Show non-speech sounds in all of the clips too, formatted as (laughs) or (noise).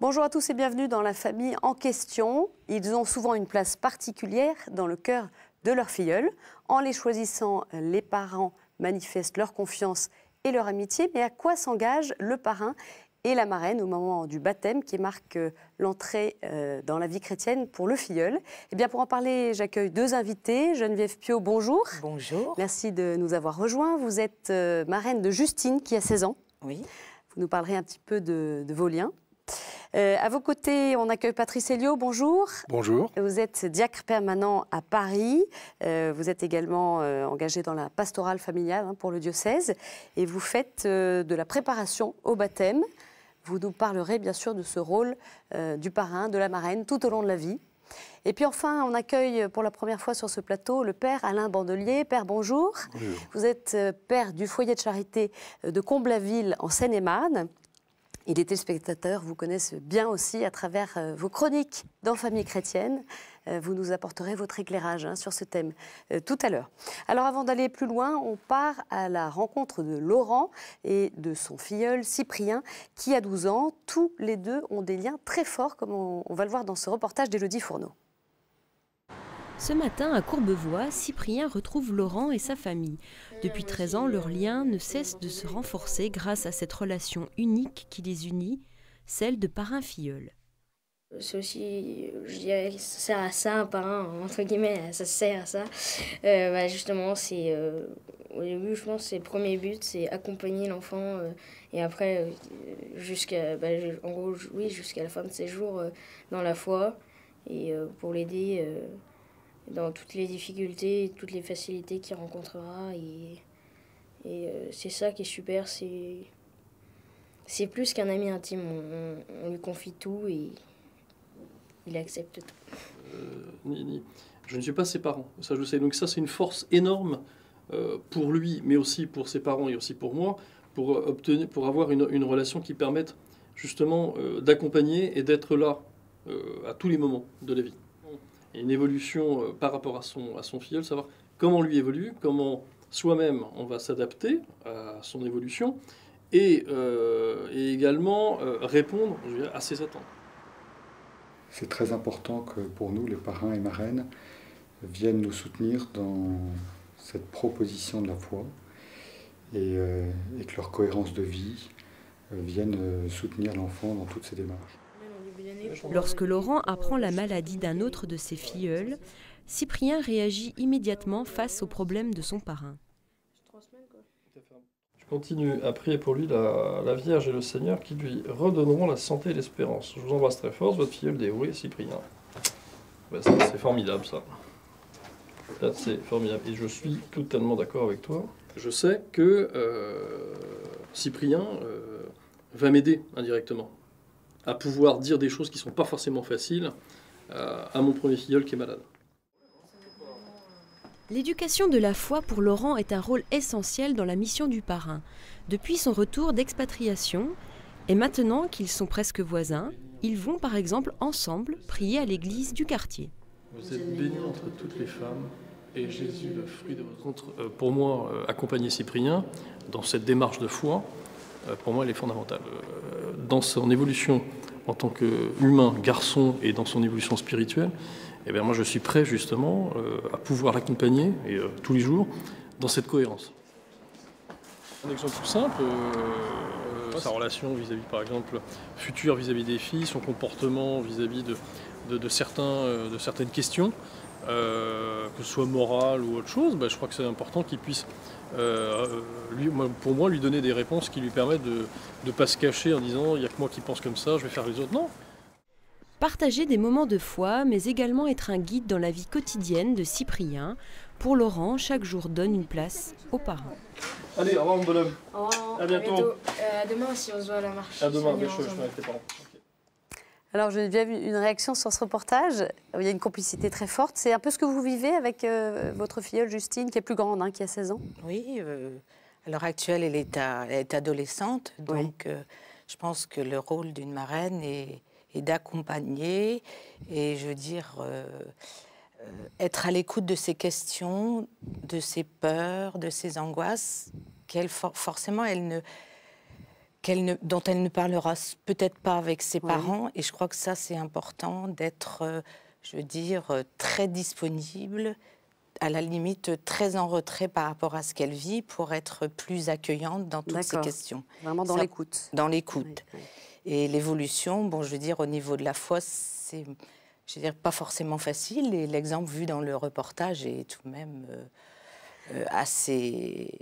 Bonjour à tous et bienvenue dans la famille en question. Ils ont souvent une place particulière dans le cœur de leur filleul. En les choisissant, les parents manifestent leur confiance et leur amitié. Mais à quoi s'engagent le parrain et la marraine au moment du baptême qui marque euh, l'entrée euh, dans la vie chrétienne pour le filleul. Et eh bien pour en parler, j'accueille deux invités. Geneviève Pio, bonjour. Bonjour. Merci de nous avoir rejoints. Vous êtes euh, marraine de Justine qui a 16 ans. Oui. Vous nous parlerez un petit peu de vos liens. Euh, à vos côtés, on accueille Patrice Elio. Bonjour. Bonjour. Vous êtes diacre permanent à Paris. Euh, vous êtes également euh, engagé dans la pastorale familiale hein, pour le diocèse. Et vous faites de la préparation au baptême. Vous nous parlerez bien sûr de ce rôle du parrain, de la marraine tout au long de la vie. Et puis enfin, on accueille pour la première fois sur ce plateau le père Alain Bandelier. Père, bonjour. Vous êtes père du foyer de charité de Combes-la-Ville en Seine-et-Marne. Et les téléspectateurs vous connaissent bien aussi à travers euh, vos chroniques dans Famille chrétienne. Euh, vous nous apporterez votre éclairage hein, sur ce thème euh, tout à l'heure. Alors avant d'aller plus loin, on part à la rencontre de Laurent et de son filleul Cyprien, qui a 12 ans. Tous les deux ont des liens très forts, comme on, va le voir dans ce reportage d'Élodie Fourneau. Ce matin, à Courbevoie, Cyprien retrouve Laurent et sa famille. Depuis 13 ans, leur lien ne cesse de se renforcer grâce à cette relation unique qui les unit, celle de parrain-filleul. C'est aussi, je dirais, ça sert à ça, un parrain, entre guillemets, ça sert à ça. Euh, bah, justement, c'est, euh, au début, je pense, c'est le premier but, c'est accompagner l'enfant, euh, et après, jusqu'à, bah, en gros, oui, jusqu'à la fin de ses jours dans la foi, et pour l'aider dans toutes les difficultés toutes les facilités qu'il rencontrera. Et, et euh, c'est ça qui est super, c'est, c'est plus qu'un ami intime, on, lui confie tout et il accepte tout. Euh, je ne suis pas ses parents, ça je sais. Donc ça c'est une force énorme euh, pour lui, mais aussi pour ses parents et aussi pour moi, pour, obtenir, pour avoir une, une relation qui permette justement d'accompagner et d'être là à tous les moments de la vie une évolution euh, par rapport à son, à son filleul, savoir comment lui évolue, comment soi-même on va s'adapter à son évolution et, euh, également euh, répondre à ses attentes. C'est très important que pour nous, les parrains et marraines, viennent nous soutenir dans cette proposition de la foi et, et que leur cohérence de vie vienne soutenir l'enfant dans toutes ses démarches. Lorsque Laurent apprend la maladie d'un autre de ses filleuls, Cyprien réagit immédiatement face au problème de son parrain. Je continue à prier pour lui la, Vierge et le Seigneur qui lui redonneront la santé et l'espérance. Je vous embrasse très fort, votre filleul dévoué, Cyprien. c'est formidable ça. c'est formidable. Et je suis totalement d'accord avec toi. Je sais que euh, Cyprien euh, va m'aider indirectement à pouvoir dire des choses qui ne sont pas forcément faciles euh, à mon premier filleul qui est malade. L'éducation de la foi pour Laurent est un rôle essentiel dans la mission du parrain. Depuis son retour d'expatriation, et maintenant qu'ils sont presque voisins, ils vont par exemple ensemble prier à l'église du quartier. Vous êtes bénie entre toutes les femmes, et Jésus, le fruit de votre euh, Pour moi, euh, accompagner Cyprien dans cette démarche de foi, pour moi, elle est fondamentale dans son évolution en tant qu'humain, garçon, et dans son évolution spirituelle, eh bien moi je suis prêt justement euh, à pouvoir l'accompagner euh, tous les jours dans cette cohérence. Un exemple tout simple, euh, sa relation vis-à-vis par exemple future vis-à-vis des filles, son comportement vis-à-vis de certaines questions, euh, que ce soit moral ou autre chose, bah, je crois que c'est important qu'il puisse, euh, euh, pour moi, lui donner des réponses qui lui permettent de ne pas se cacher en disant il n'y a que moi qui pense comme ça, je vais faire les autres. Non. Partager des moments de foi, mais également être un guide dans la vie quotidienne de Cyprien. Pour Laurent, chaque jour donne une place aux parents. Allez, au revoir mon bonhomme. Au revoir. À bientôt. À demain si on se voit à la marche. À demain, avec tes parents. Alors, j'ai bien une réaction sur ce reportage. Il y a une complicité très forte. C'est un peu ce que vous vivez avec euh, votre filleule Justine, qui est plus grande, hein, qui a 16 ans Oui. Euh, à l'heure actuelle, elle est, est adolescente. Donc, euh, je pense que le rôle d'une marraine est, d'accompagner et, je veux dire, être à l'écoute de ses questions, de ses peurs, de ses angoisses, qu'elle forcément, elle ne dont elle ne parlera peut-être pas avec ses parents. Et je crois que ça, c'est important d'être, euh, je veux dire, euh, très disponible, à la limite euh, très en retrait par rapport à ce qu'elle vit pour être plus accueillante dans toutes ces questions. Vraiment dans l'écoute. Dans l'écoute. Et l'évolution, bon, je veux dire, au niveau de la foi, c'est, je veux dire, pas forcément facile. Et l'exemple vu dans le reportage est tout de même assez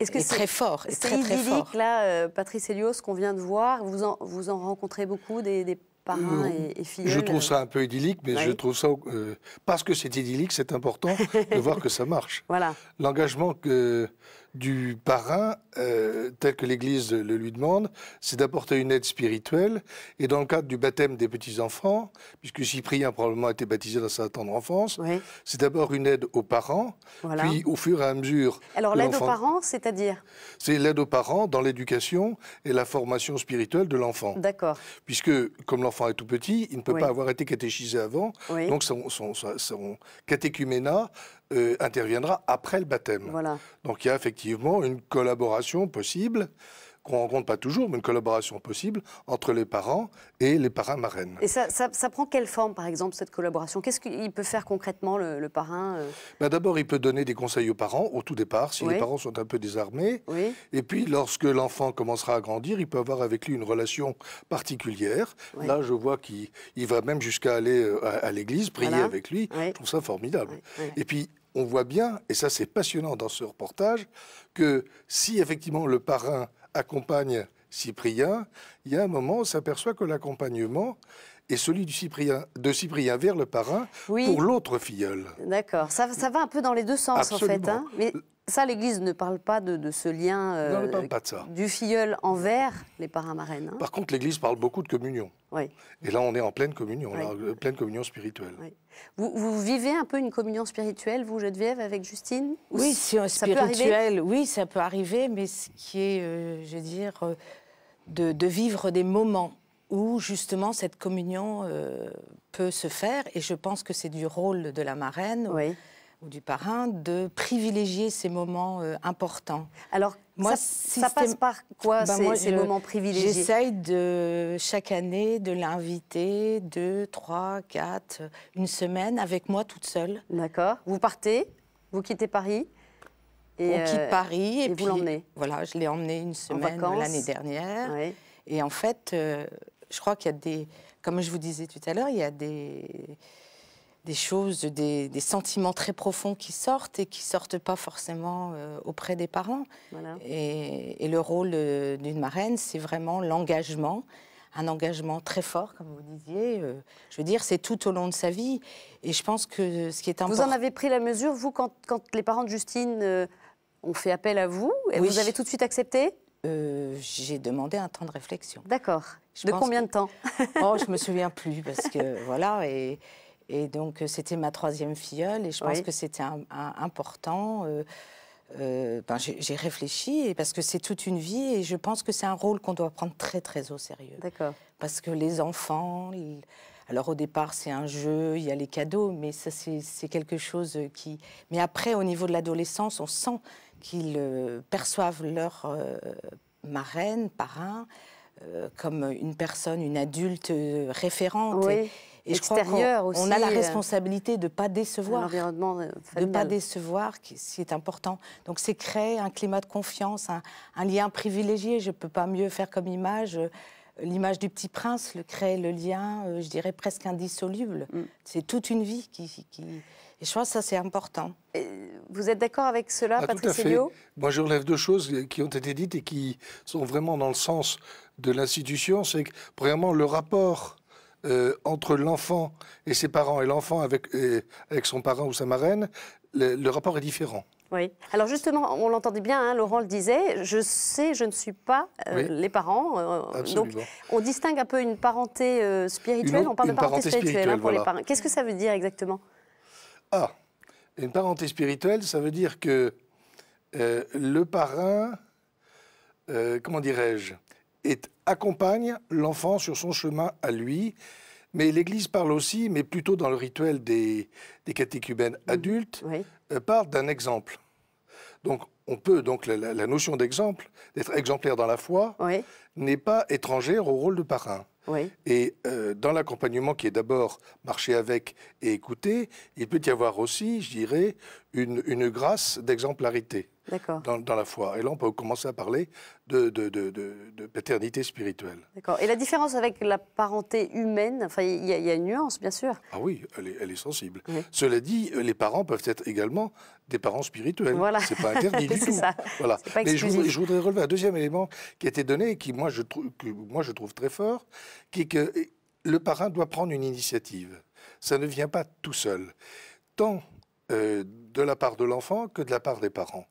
est-ce très fort C'est très, idyllique, fort. là, euh, Patrice Elios, qu'on vient de voir. Vous en, vous en rencontrez beaucoup des, des parrains euh, et, filles Je trouve ça un peu idyllique, mais je trouve ça. Euh, parce que c'est idyllique, c'est important de voir que ça marche. (laughs) Voilà. L'engagement que du parrain, euh, tel que l'Église le lui demande, c'est d'apporter une aide spirituelle. Et dans le cadre du baptême des petits-enfants, puisque Cyprien probablement été baptisé dans sa tendre enfance, c'est d'abord une aide aux parents, puis au fur et à mesure... Alors l'aide aux parents, c'est-à-dire C'est l'aide aux parents dans l'éducation et la formation spirituelle de l'enfant. D'accord. Puisque comme l'enfant est tout petit, il ne peut pas avoir été catéchisé avant, donc son, son, euh, interviendra après le baptême. Donc il y a effectivement une collaboration possible qu'on rencontre pas toujours, mais une collaboration possible entre les parents et les parrains marraines. Et ça, prend quelle forme, par exemple, cette collaboration Qu'est-ce qu'il peut faire concrètement, le, parrain euh ben D'abord, il peut donner des conseils aux parents, au tout départ, si les parents sont un peu désarmés. Et puis, lorsque l'enfant commencera à grandir, il peut avoir avec lui une relation particulière. Là, je vois qu'il va même jusqu'à aller euh, à, l'église, prier avec lui. Je trouve ça formidable. Et puis, on voit bien, et ça c'est passionnant dans ce reportage, que si effectivement le parrain accompagne Cyprien, il y a un moment, on s'aperçoit que l'accompagnement et celui du Cyprien, de Cyprien vers le parrain, pour l'autre filleul. D'accord. Ça, ça, va un peu dans les deux sens, en fait. Hein. Mais ça, l'Église ne parle pas de, ce lien euh, du filleul envers les parrains marraines. Hein. Par contre, l'Église parle beaucoup de communion. Oui. Et là, on est en pleine communion, en euh, pleine communion spirituelle. Vous, vivez un peu une communion spirituelle, vous, Geneviève, avec Justine Oui, c'est euh, spirituel. oui, ça peut arriver, mais ce qui est, je veux dire, de, de, vivre des moments où justement cette communion euh, peut se faire. Et je pense que c'est du rôle de la marraine ou, du parrain de privilégier ces moments euh, importants. Alors, moi, ça, passe par quoi ben, ces, moments privilégiés J'essaye de chaque année de l'inviter deux, trois, quatre, une semaine avec moi toute seule. D'accord. Vous partez, vous quittez Paris et on quitte euh, Paris et, puis vous l'emmenez. Voilà, je l'ai emmené une semaine l'année dernière. Et en fait, je crois qu'il y a des, comme je vous disais tout à l'heure, il y a des, des choses, des, des, sentiments très profonds qui sortent et qui sortent pas forcément euh, auprès des parents. Et, le rôle euh, d'une marraine, c'est vraiment l'engagement, un engagement très fort, comme vous disiez. Euh, je veux dire, c'est tout au long de sa vie. Et je pense que ce qui est important. Vous en avez pris la mesure, vous, quand, quand les parents de Justine ont fait appel à vous, et vous avez tout de suite accepté euh, j'ai demandé un temps de réflexion. D'accord. De combien de temps Oh, je me souviens plus parce que (laughs) voilà et, donc euh, c'était ma troisième filleule et je pense que c'était important. Euh, ben, j'ai réfléchi parce que c'est toute une vie et je pense que c'est un rôle qu'on doit prendre très très au sérieux. D'accord. Parce que les enfants, ils alors au départ, c'est un jeu, il y a les cadeaux, mais ça, c'est quelque chose qui... Mais après, au niveau de l'adolescence, on sent qu'ils euh, perçoivent leur euh, marraine, parrain, euh, comme une personne, une adulte référente. Oui. Et, et je crois qu'on a la responsabilité de ne pas décevoir. L'environnement De ne pas décevoir, c'est important. Donc c'est créer un climat de confiance, un, un lien privilégié. Je ne peux pas mieux faire comme image l'image du petit prince le crée le lien, euh, je dirais presque indissoluble. Mm. C'est toute une vie qui, Et je crois que ça, c'est important. vous êtes d'accord avec cela, ah, Patrice Elio Moi, je relève deux choses qui ont été dites et qui sont vraiment dans le sens de l'institution. C'est que, premièrement, le rapport euh, entre l'enfant et ses parents et l'enfant avec, avec son parent ou sa marraine, le rapport est différent. Alors justement, on l'entendait bien, hein, Laurent le disait, je sais, je ne suis pas euh, les parents. Euh, donc on distingue un peu une parenté euh, spirituelle, on parle de parenté, hein, spirituelle, pour les parents. Qu'est-ce que ça veut dire exactement Ah, une parenté spirituelle, ça veut dire que le parrain, comment dirais-je, accompagne l'enfant sur son chemin à lui. Mais l'Église parle aussi, mais plutôt dans le rituel des, des catéchumènes mhm. adultes, parle d'un exemple. Donc, on peut, donc la, notion d'exemple, d'être exemplaire dans la foi, n'est pas étrangère au rôle de parrain. Et euh, dans l'accompagnement qui est d'abord marcher avec et écouter, il peut y avoir aussi, je dirais, une grâce d'exemplarité dans, la foi. Et là, on peut commencer à parler de, de, paternité spirituelle. D'accord. Et la différence avec la parenté humaine, enfin, il y, a une nuance, bien sûr. Ah oui, elle est, sensible. Cela dit, les parents peuvent être également des parents spirituels. Voilà. n'est pas interdit (laughs) du tout. je, voudrais relever un deuxième élément qui a été donné et qui, moi, je, que moi, je trouve très fort, qui est que eh, le parrain doit prendre une initiative. Ça ne vient pas tout seul, tant euh, de la part de l'enfant que de la part des parents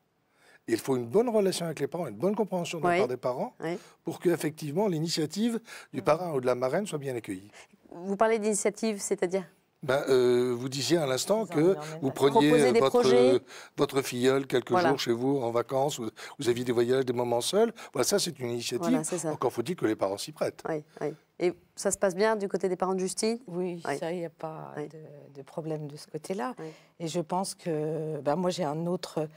il faut une bonne relation avec les parents, une bonne compréhension de la part des parents pour que effectivement l'initiative du parrain ou de la marraine soit bien accueillie. Vous parlez d'initiative, c'est-à-dire ben, euh, vous disiez à l'instant que vous preniez votre, euh, votre filleule quelques jours chez vous en vacances, vous, vous aviez des voyages, des moments seuls. Voilà, ça c'est une initiative. Encore faut-il que les parents s'y prêtent. Et ça se passe bien du côté des parents de Justine Oui, il n'y a pas de, de, problème de ce côté-là. Et je pense que ben, moi j'ai un autre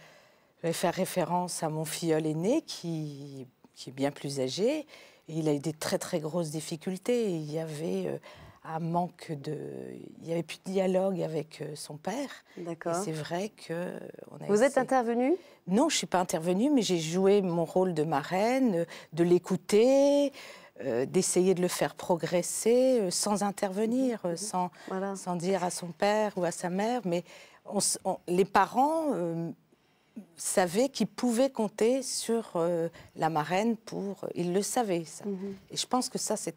vais faire référence à mon filleul aîné qui, est bien plus âgé. Il a eu des très très grosses difficultés. Il y avait euh, un manque de, il n'y avait plus de dialogue avec euh, son père. D'accord. C'est vrai que euh, Vous êtes intervenue Non, je suis pas intervenue, mais j'ai joué mon rôle de marraine, de l'écouter. d'essayer de le faire progresser sans intervenir, mhm, mhm. sans, sans dire à son père ou à sa mère. Mais les parents savait qu'il pouvait compter sur euh, la marraine pour... Il le savait, ça. Mhm. Et je pense que ça, c'est...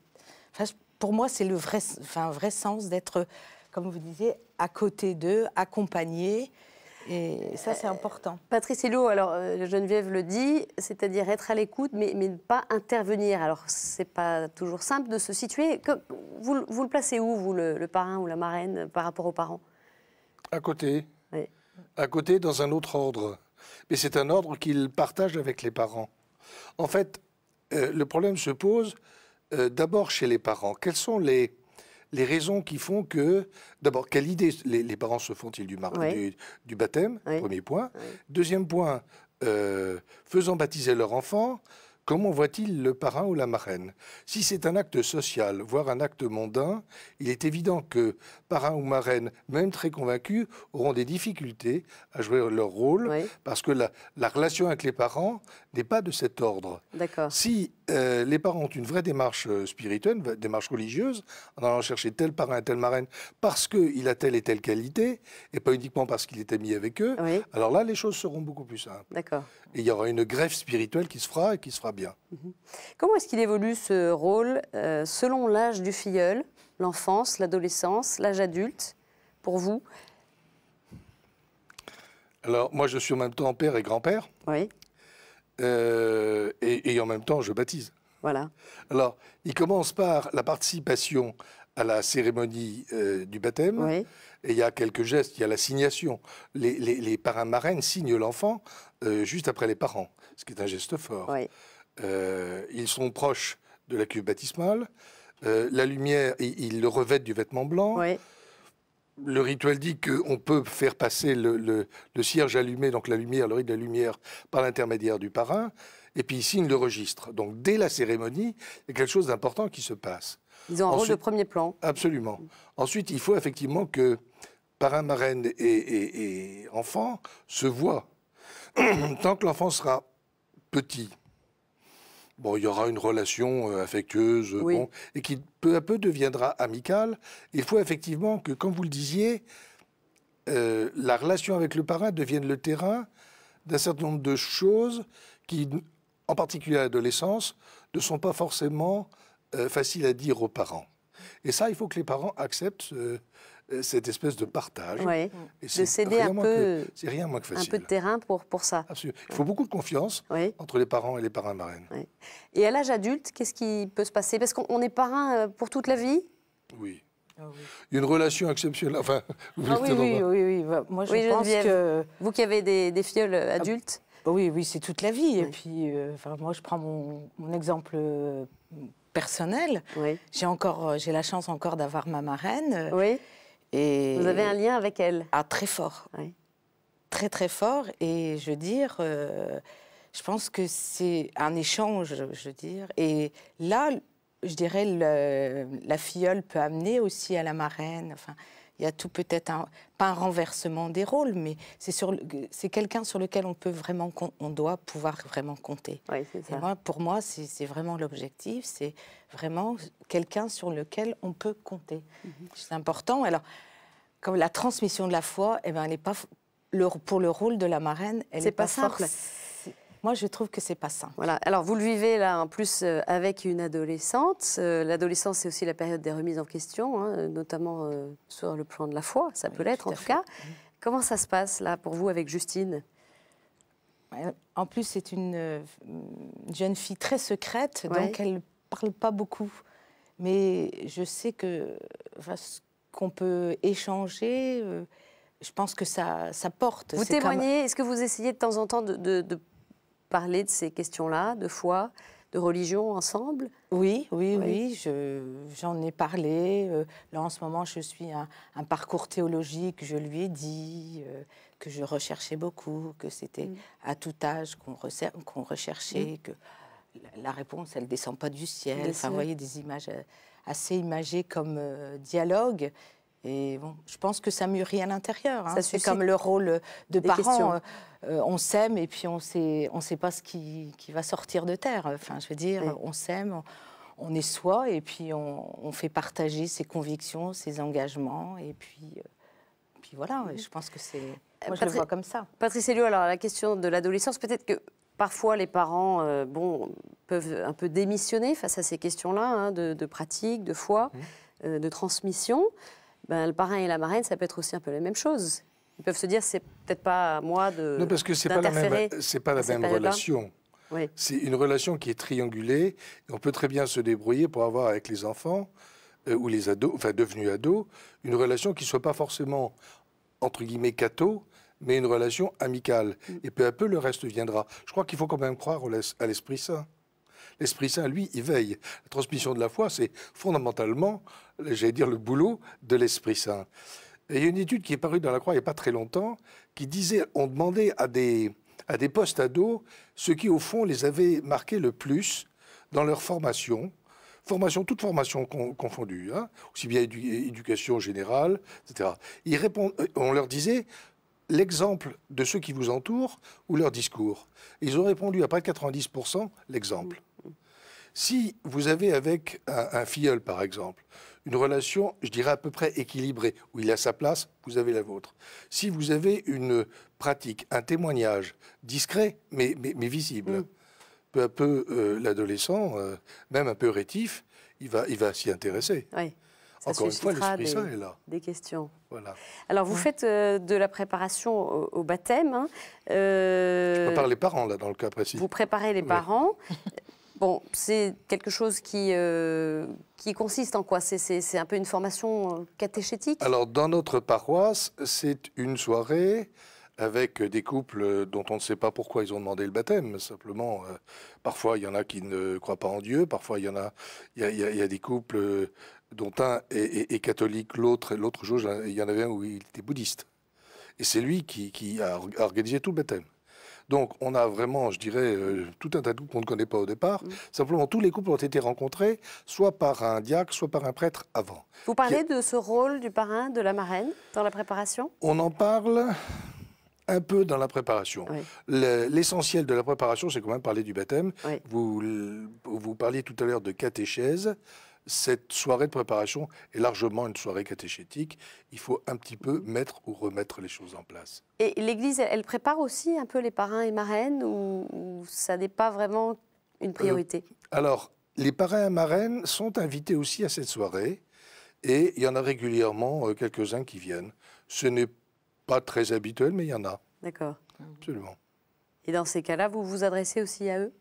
pour moi, c'est le vrai, enfin, vrai sens d'être, comme vous disiez, à côté d'eux, accompagné. Et ça, c'est euh, important. Patrice Hello, alors euh, Geneviève le dit, c'est-à-dire être à l'écoute, mais, mais, ne pas intervenir. Alors, c'est pas toujours simple de se situer. vous, vous, le placez où, vous, le, parrain ou la marraine, par rapport aux parents À côté. À côté, dans un autre ordre mais c'est un ordre qu'ils partagent avec les parents. En fait, euh, le problème se pose euh, d'abord chez les parents. Quelles sont les, les raisons qui font que, d'abord, quelle idée les, parents se font-ils du, du, baptême Premier point. Deuxième point, euh, faisant baptiser leur enfant, Comment voit-il le parrain ou la marraine Si c'est un acte social, voire un acte mondain, il est évident que parrain ou marraine, même très convaincus, auront des difficultés à jouer leur rôle parce que la, relation avec les parents n'est pas de cet ordre. D'accord. Si euh, les parents ont une vraie démarche euh, spirituelle, démarche religieuse, en allant chercher tel parrain, telle marraine, parce qu'il a telle et telle qualité, et pas uniquement parce qu'il est ami avec eux, alors là, les choses seront beaucoup plus simples. D'accord. il y aura une greffe spirituelle qui se fera et qui se fera bien. Mhm. Comment est-ce qu'il évolue ce rôle euh, selon l'âge du filleul, l'enfance, l'adolescence, l'âge adulte, pour vous alors, moi, je suis en même temps père et grand-père. Oui. Euh, et, en même temps je baptise. Voilà. Alors, il commence par la participation à la cérémonie euh, du baptême. Oui. Et il y a quelques gestes, il y a la signation. Les, les, les parrains marraines signent l'enfant euh, juste après les parents, ce qui est un geste fort. Oui. ils sont proches de la cuve baptismale. la lumière, ils, ils le revêtent du vêtement blanc. Oui le rituel dit qu'on peut faire passer le, cierge allumé, donc la lumière, le rite de la lumière, par l'intermédiaire du parrain, et puis il signe le registre. Donc dès la cérémonie, il y a quelque chose d'important qui se passe. Ils ont un rôle premier plan. Absolument. Ensuite, il faut effectivement que parrain, marraine et enfant se voient. (clears throat) Tant que l'enfant sera petit, bon, il y aura une relation euh, affectueuse, et qui peu à peu deviendra amicale. Il faut effectivement que, comme vous le disiez, euh, la relation avec le parrain devienne le terrain d'un certain nombre de choses qui, en particulier à l'adolescence, ne sont pas forcément euh, faciles à dire aux parents. Et ça, il faut que les parents acceptent euh, cette espèce de partage. de céder un peu, rien moins que Un peu de terrain pour, pour ça. Il faut beaucoup de confiance entre les parents et les parrains marraines. Et à l'âge adulte, qu'est-ce qui peut se passer Parce qu'on est parrain euh, pour toute la vie Oui. Ah y a Une relation exceptionnelle. Enfin, (laughs) vous ah oui, oui, oui, bah, je pense que... Vous qui avez des, des euh, ah, adultes bah Oui, oui, c'est toute la vie. Et puis, enfin, moi, je prends mon, exemple personnel. J'ai encore, j'ai la chance encore d'avoir ma marraine. Oui vous avez un lien avec elle Ah, très fort. Très, très fort. Et je veux dire, euh, je pense que c'est un échange, je veux dire. Et là, je dirais, la filleule peut amener aussi à la marraine il y a tout peut-être un, pas un renversement des rôles, mais c'est quelqu'un sur lequel on peut vraiment on doit pouvoir vraiment compter. pour moi, c'est vraiment l'objectif, c'est vraiment quelqu'un sur lequel on peut compter. Mhm. C'est important. Alors, comme la transmission de la foi, eh ben, pas pour le rôle de la marraine, elle n'est pas, simple. Moi, je trouve que c'est pas ça Voilà. Alors, vous le vivez là, en plus, euh, avec une adolescente. Euh, l'adolescence, c'est aussi la période des remises en question, hein, notamment euh, sur le plan de la foi, ça peut l'être en tout cas. Comment ça se passe là pour vous avec Justine En plus, c'est une jeune fille très secrète, donc elle parle pas beaucoup. Mais je sais que qu'on peut échanger je pense que ça, ça porte. Vous témoignez, est-ce que vous essayez de temps en temps de parler de ces questions-là, de foi, de religion ensemble Oui, oui, oui, j'en ai parlé. Euh, là, en ce moment, je suis un, parcours théologique. Je lui ai dit euh, que je recherchais beaucoup, que c'était mm. à tout âge qu'on recherchait, mm. que la réponse, elle descend pas du ciel. Enfin, vous voyez, des images euh, assez imagées comme dialogue. Et bon, je pense que ça mûrit à l'intérieur. Hein. C'est comme le rôle de parent, euh, euh, on s'aime et puis on sait, on sait pas ce qui, va sortir de terre. Enfin, je veux dire, on s'aime, on, est soi et puis on, fait partager ses convictions, ses engagements. Et puis, euh, puis voilà, je pense que c'est. Moi, je le vois comme ça. Patrice Elio, alors la question de l'adolescence, peut-être que parfois les parents bon, peuvent un peu démissionner face à ces questions-là, hein, de, pratique, de foi, mmh. de transmission ben, le parrain et la marraine, ça peut être aussi un peu la même chose. Ils peuvent se dire, c'est peut-être pas à moi de. Non, parce que c'est pas la même, c'est pas la même relation. C'est une relation qui est triangulée. On peut très bien se débrouiller pour avoir avec les enfants euh, ou les ados, enfin devenus ados, une relation qui ne soit pas forcément entre guillemets cato, mais une relation amicale. Mm. Et peu à peu, le reste viendra. Je crois qu'il faut quand même croire à l'Esprit Saint. L'Esprit Saint, lui, il veille. La transmission de la foi, c'est fondamentalement j'allais dire, le boulot de l'Esprit Saint. Et il y a une étude qui est parue dans la Croix il n'y a pas très longtemps, qui disait, on demandait à des, à des postes ados ce qui, au fond, les avait marqués le plus dans leur formation, formation, toute formation confondue, hein. aussi bien éducation générale, etc. Ils euh, on leur disait l'exemple de ceux qui vous entourent ou leur discours. Ils ont répondu à près de 90% l'exemple. Mm. Si vous avez avec un, filleul, par exemple, une relation, je dirais, à peu près équilibrée, où il a sa place, vous avez la vôtre. Si vous avez une pratique, un témoignage discret, mais, mais, visible, mm. peu à peu, euh, l'adolescent, euh, même un peu rétif, il va, il va s'y intéresser. Oui. Ça Encore une fois, est là. Des questions. Voilà. Alors, vous mm. faites euh, de la préparation au, baptême. Hein. Je prépare les parents, là, dans le cas précis. Vous préparez les parents. (laughs) Bon, c'est quelque chose qui, euh, qui consiste en quoi C'est un peu une formation euh, catéchétique Alors, dans notre paroisse, c'est une soirée avec des couples dont on ne sait pas pourquoi ils ont demandé le baptême. Simplement, euh, parfois il y en a qui ne croient pas en Dieu, parfois il y en a, il y a, des couples dont un est, catholique, l'autre, l'autre jour, il y en avait un où il était bouddhiste. Et c'est lui qui, qui a organisé tout le baptême. Donc on a vraiment, je dirais, euh, tout un tas de couples qu'on ne connaît pas au départ. Mm. Simplement, tous les couples ont été rencontrés soit par un diacre, soit par un prêtre avant. Vous parlez de ce rôle du parrain, de la marraine dans la préparation On en parle un peu dans la préparation. L'essentiel de la préparation, c'est quand même parler du baptême. Vous, vous parliez tout à l'heure de catéchèse cette soirée de préparation est largement une soirée catéchétique. Il faut un petit peu mettre ou remettre les choses en place. Et l'Église, elle, prépare aussi un peu les parrains et marraines ou, ça n'est pas vraiment une euh, priorité Alors, les parrains et marraines sont invités aussi à cette soirée et il y en a régulièrement euh, quelques-uns qui viennent. Ce n'est pas très habituel, mais il y en a. D'accord. Absolument. Et dans ces cas-là, vous vous adressez aussi à eux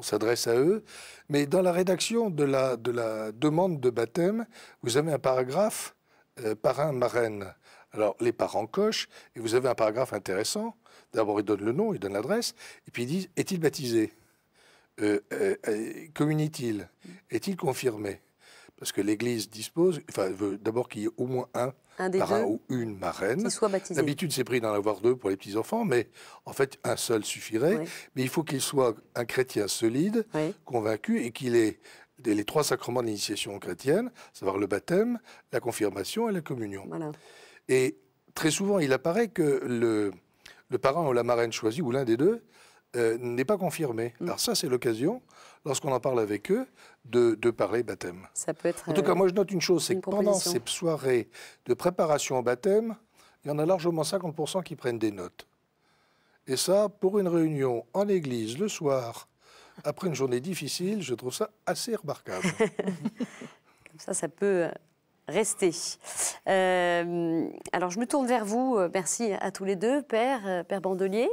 on s'adresse à eux. Mais dans la rédaction de la, demande de baptême, vous avez un paragraphe euh, parrain, marraine. Alors, les parents cochent, et vous avez un paragraphe intéressant. D'abord, ils donnent le nom, ils donnent l'adresse, et puis ils disent est-il baptisé euh, euh, euh t il Est-il confirmé parce que l'Église dispose, enfin, veut d'abord qu'il y ait au moins un, parrain ou une marraine. Qui soit baptisé. D'habitude, c'est pris d'en avoir deux pour les petits-enfants, mais en fait, un seul suffirait. Mais il faut qu'il soit un chrétien solide, convaincu, et qu'il ait les trois sacrements d'initiation chrétienne, à savoir le baptême, la confirmation et la communion. Et très souvent, il apparaît que le, le parrain ou la marraine choisie, ou l'un des deux, euh, n'est pas confirmé. Mm. Alors ça, c'est l'occasion, lorsqu'on en parle avec eux, de, parler baptême. Ça peut être. En tout cas, euh, moi, je note une chose, c'est que pendant ces soirées de préparation au baptême, il y en a largement 50% qui prennent des notes. Et ça, pour une réunion en église le soir, après une journée difficile, je trouve ça assez remarquable. (laughs) Comme ça, ça peut euh, rester. alors, je me tourne vers vous. Merci à tous les deux, Père, Père Bandelier.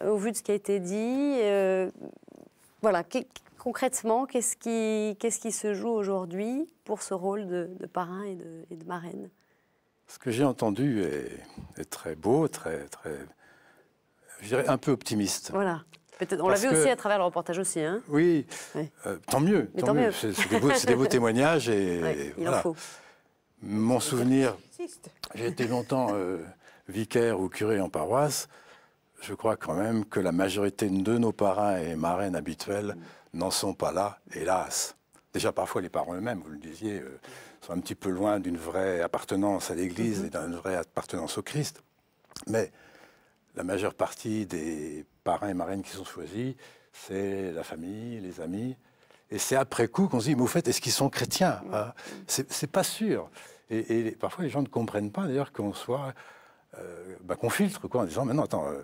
Euh, au vu de ce qui a été dit. Euh, voilà, concrètement, qu'est-ce qui, se joue aujourd'hui pour ce rôle de, parrain et de, marraine Ce que j'ai entendu est, très beau, très, très, je dirais un peu optimiste. Voilà. On l'a vu aussi à travers le reportage aussi. Hein oui, euh, tant mieux. Tant, mieux. C'est des, beaux (laughs) témoignages. Et, il en faut. Mon souvenir, j'ai été longtemps vicaire ou curé en paroisse je crois quand même que la majorité de nos parrains et marraines habituels n'en sont pas là, hélas. Déjà, parfois, les parents eux-mêmes, vous le disiez, euh, sont un petit peu loin d'une vraie appartenance à l'Église mhm. et d'une vraie appartenance au Christ. Mais la majeure partie des parrains et marraines qui sont choisis, c'est la famille, les amis. Et c'est après coup qu'on se dit, mais au fait, est-ce qu'ils sont chrétiens hein C'est pas sûr. et, parfois, les gens ne comprennent pas, d'ailleurs, qu'on soit euh, bah, qu'on filtre, quoi, en disant, mais non, attends, euh,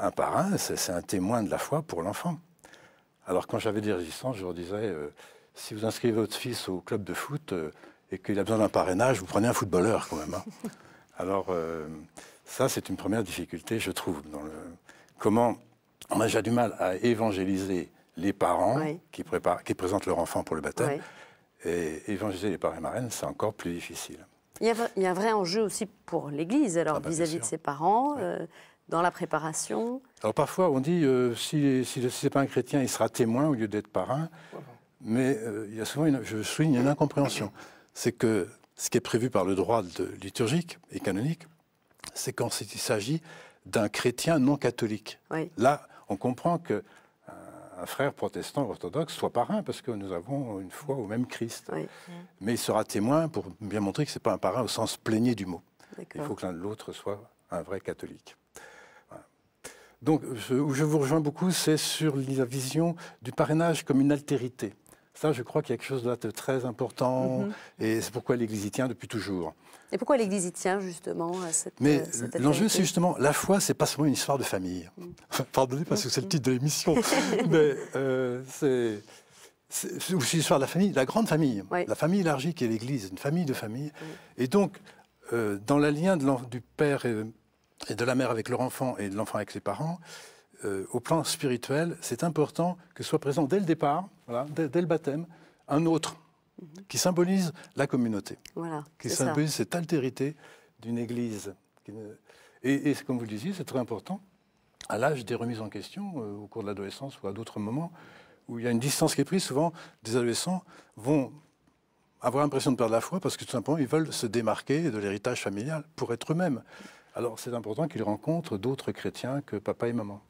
un parrain, c'est un témoin de la foi pour l'enfant. Alors quand j'avais des résistances, je leur disais, euh, si vous inscrivez votre fils au club de foot et qu'il a besoin d'un parrainage, vous prenez un footballeur quand même. Hein. (laughs) Alors ça, c'est une première difficulté, je trouve, dans le... Comment on a déjà du mal à évangéliser les parents qui, préparent, qui présentent leur enfant pour le baptême. Et évangéliser les parents et marraines, c'est encore plus difficile. Il y, a, un vrai enjeu aussi pour l'Église, alors ah bah, vis-à-vis de ses parents, euh, dans la préparation. Alors parfois on dit euh, si, ce n'est pas un chrétien, il sera témoin au lieu d'être parrain. Mais euh, il y a souvent, je souligne une incompréhension. C'est que ce qui est prévu par le droit liturgique et canonique, c'est quand il s'agit d'un chrétien non catholique. Là, on comprend que un frère protestant orthodoxe soit parrain, parce que nous avons une foi au même Christ. Mais il sera témoin pour bien montrer que ce n'est pas un parrain au sens plaigné du mot. Il faut que l'un de l'autre soit un vrai catholique. Donc, où je vous rejoins beaucoup, c'est sur la vision du parrainage comme une altérité. Ça, je crois qu'il y a quelque chose de très important, mm-hmm. et c'est pourquoi l'Église y tient depuis toujours. Et pourquoi l'Église y tient justement à cette Mais euh, l'enjeu, c'est justement la foi, c'est pas seulement une histoire de famille. Mmh. Pardonnez parce que c'est le mm. titre de l'émission, (laughs) mais euh, c'est aussi l'histoire de la famille, la grande famille, la famille élargie qui est l'Église, une famille de famille. Mm. Et donc, euh, dans la lien de du père et, de la mère avec leur enfant et de l'enfant avec ses parents, au plan spirituel, c'est important que soit présent dès le départ, voilà, dès, dès le baptême, un autre qui symbolise la communauté, qui symbolise cette altérité d'une Église. Et, comme vous le disiez, c'est très important à l'âge des remises en question, euh, au cours de l'adolescence ou à d'autres moments, où il y a une distance qui est prise. Souvent, des adolescents vont avoir l'impression de perdre la foi parce que tout simplement, ils veulent se démarquer de l'héritage familial pour être eux-mêmes. Alors, c'est important qu'ils rencontrent d'autres chrétiens que papa et maman.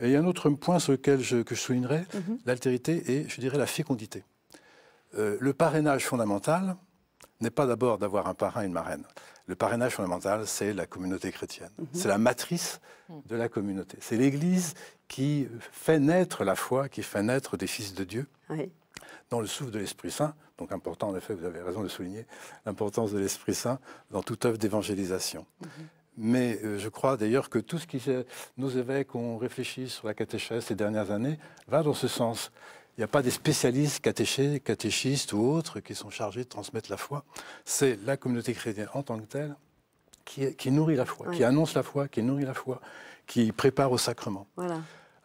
Et il y a un autre point sur lequel je, que je soulignerai, mm-hmm. l'altérité et, je dirais, la fécondité. Euh, le parrainage fondamental n'est pas d'abord d'avoir un parrain et une marraine. Le parrainage fondamental, c'est la communauté chrétienne. Mhm. C'est la matrice mm. de la communauté. C'est l'Église qui fait naître la foi, qui fait naître des fils de Dieu. Dans le souffle de l'Esprit Saint, donc important en effet, vous avez raison de souligner l'importance de l'Esprit Saint dans toute œuvre d'évangélisation. Mhm. Mais euh, je crois d'ailleurs que tout ce que nos évêques ont réfléchi sur la catéchèse ces dernières années va dans ce sens. Il n'y a pas des spécialistes catéchistes ou autres qui sont chargés de transmettre la foi. C'est la communauté chrétienne en tant que telle qui, nourrit la foi, qui annonce la foi, qui nourrit la foi, qui prépare au sacrement.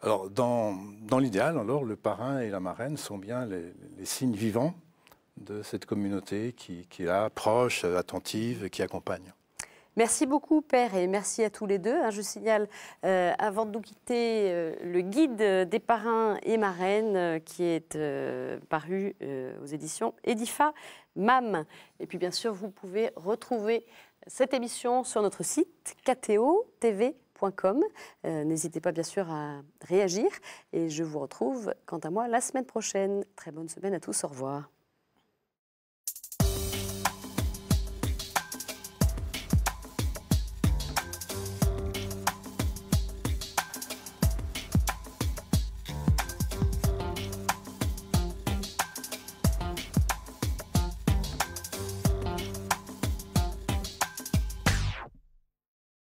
Alors, dans, l'idéal, alors, le parrain et la marraine sont bien les, signes vivants de cette communauté qui, qui est là, proche, attentive, qui accompagne. Merci beaucoup, Père, et merci à tous les deux. Hein, je signale, euh, avant de nous quitter, euh, le guide des parrains et marraines euh, qui est paru aux éditions Edifa MAM. Et puis, bien sûr, vous pouvez retrouver cette émission sur notre site kto.tv.com. N'hésitez pas, bien sûr, à réagir. Et je vous retrouve, quant à moi, la semaine prochaine. Très bonne semaine à tous. Au revoir.